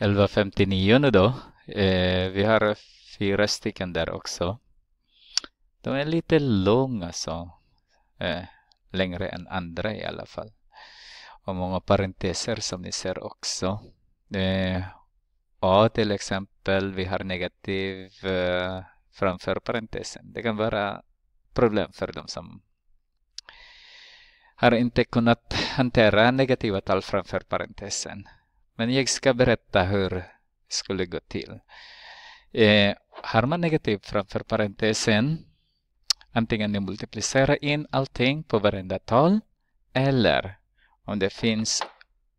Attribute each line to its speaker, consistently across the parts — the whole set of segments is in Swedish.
Speaker 1: 11.59 nu då. Eh, vi har fyra stycken där också. De är lite långa så. Eh, längre än andra i alla fall. Och många parenteser som ni ser också. Eh, A till exempel, vi har negativ eh, framför parentesen. Det kan vara problem för dem som har inte kunnat hantera negativa tal framför parentesen. Men jag ska berätta hur det skulle gå till. Eh, har man negativ framför parentesen, antingen ni multiplicerar in allting på varenda tal eller om det finns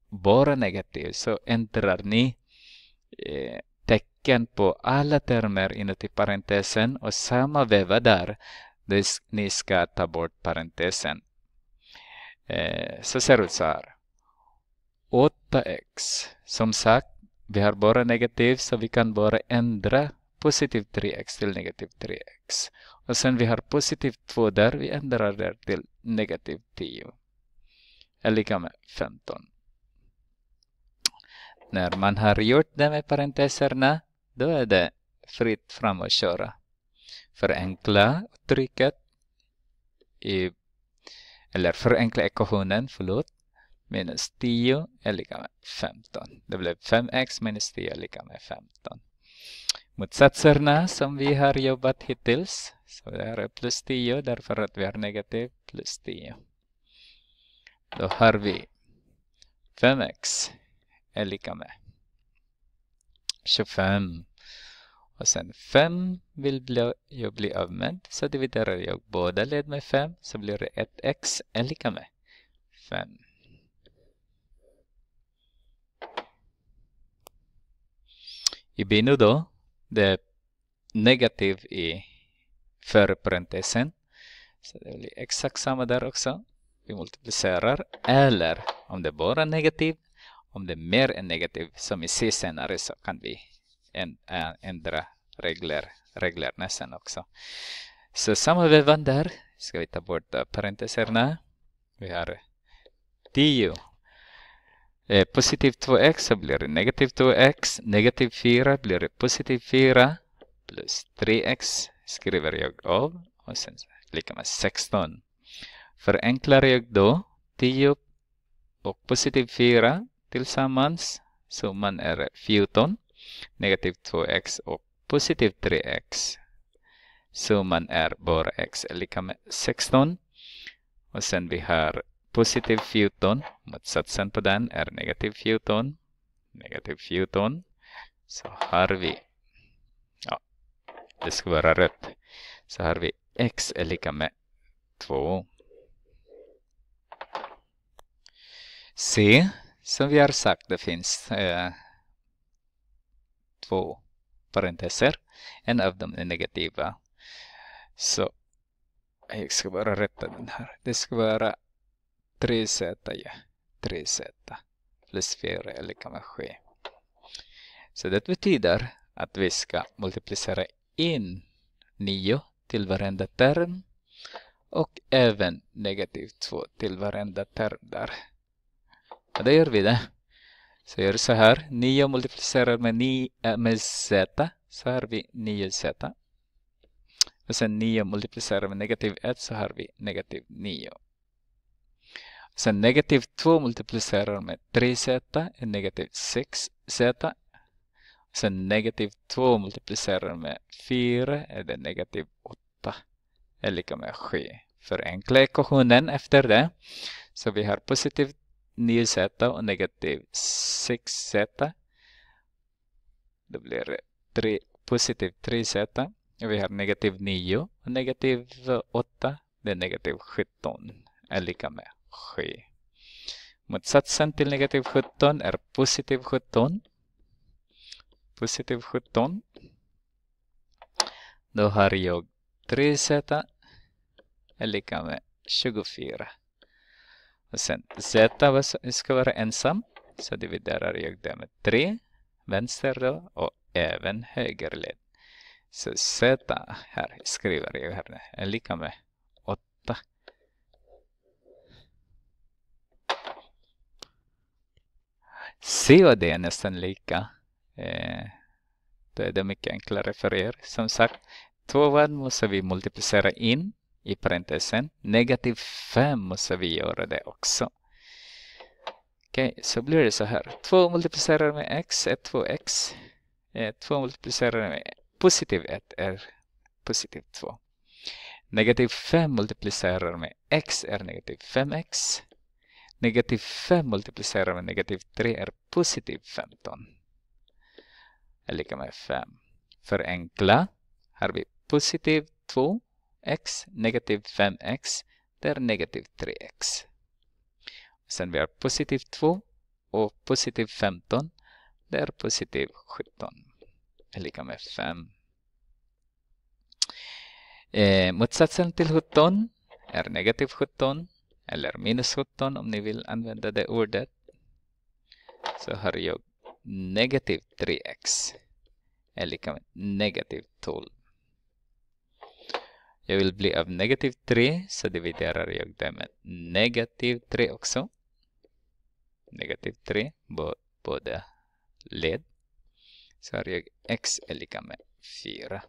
Speaker 1: bara negativ så ändrar ni eh, tecken på alla termer inuti parentesen och samma veva där ni ska ta bort parentesen. Eh, så ser det ut så här. 8x. Som sagt, vi har bara negativ så vi kan bara ändra positiv 3x till negativ 3x. Och sen vi har positiv 2 där, vi ändrar där till negativ 10. Är lika med 15. När man har gjort det med parenteserna, då är det fritt fram att köra. Förenkla uttrycket, i, eller förenkla ekvationen, förlåt minus 10 är lika med 15. Det blev 5x minus 10 är lika med 15. Motsatserna som vi har jobbat hittills. Så det här är plus 10 därför att vi har negativ plus 10. Då har vi 5x är lika med 25. Och sen 5 vill bli, jag bli av med. Så dividerar jag båda led med 5 så blir det 1x är lika med 5. I Binu då, det negativ i före parentesen. Så det blir exakt samma där också. Vi multiplicerar. Eller om det bara är negativ, om det är mer än negativ, som i C senare så kan vi ändra regler, reglerna sen också. Så samma vevan där ska vi ta bort parenteserna. Vi har 10 Eh, positiv 2x blir det negativ 2x. Negativ 4 blir det positiv 4 plus 3x skriver jag av och sen lika med 16. Förenklar jag då 10 och positiv 4 tillsammans summan är 14. Negativ 2x och positiv 3x summan är bara x är lika med 16. Och sen vi har Positiv photon motsatsen på den är negativ negative Negativ negative så har vi ja, det ska vara rött så har vi x är lika med 2 C som vi har sagt det finns eh, två parenteser en av dem är negativa så jag ska bara rätta den här det ska vara 3z, ja. 3z plus 4 är lika med 7. Så det betyder att vi ska multiplicera in 9 till varenda term och även negativ 2 till varenda term där. Och då gör vi det. Så gör så här. 9 multiplicerar med, 9, äh, eh, med z. Så har vi 9z. Och sen 9 multiplicerar med negativ 1 så har vi negativ 9. Sen negativ 2 multiplicerar med 3z är negativ 6z. Sen negativ 2 multiplicerar med 4 är det negativ 8 är lika med 7. Förenkla ekvationen efter det. Så vi har positiv 9z och negativ 6z. Då blir det 3, positiv 3z. Och vi har negativ 9 och negativ 8. Det är negativ 17 är lika med ske. Motsatsen till negativ 17 är positiv 17. Positiv 17. Då har jag 3z är lika med 24. Och sen z ska vara ensam, så dividerar jag det med 3, vänster då, och även högerled. Så z här skriver jag här är lika med 8. C och D är nästan lika. Eh, då är det mycket enklare för er. Som sagt, tvåan måste vi multiplicera in i parentesen. Negativ 5 måste vi göra det också. Okej, okay, så blir det så här. 2 multiplicerar med x är 2x. 2 eh, multiplicerar med positiv 1 är positiv 2. Negativ 5 multiplicerar med x är negativ 5x. Negativ 5 multiplicerar med negativ 3 är positiv 15. Är lika med 5. Förenkla. Här har vi positiv 2x, negativ 5x, det är negativ 3x. Sen vi har positiv 2 och positiv 15, det är positiv 17. Är lika med 5. Eh, motsatsen till 17 är negativ 17 eller minus 17 om ni vill använda det ordet. Så har jag negativ 3x är lika med negativ 12. Jag vill bli av negativ 3 så dividerar jag det med negativ 3 också. Negativ 3, båda led. Så har jag x är lika med 4.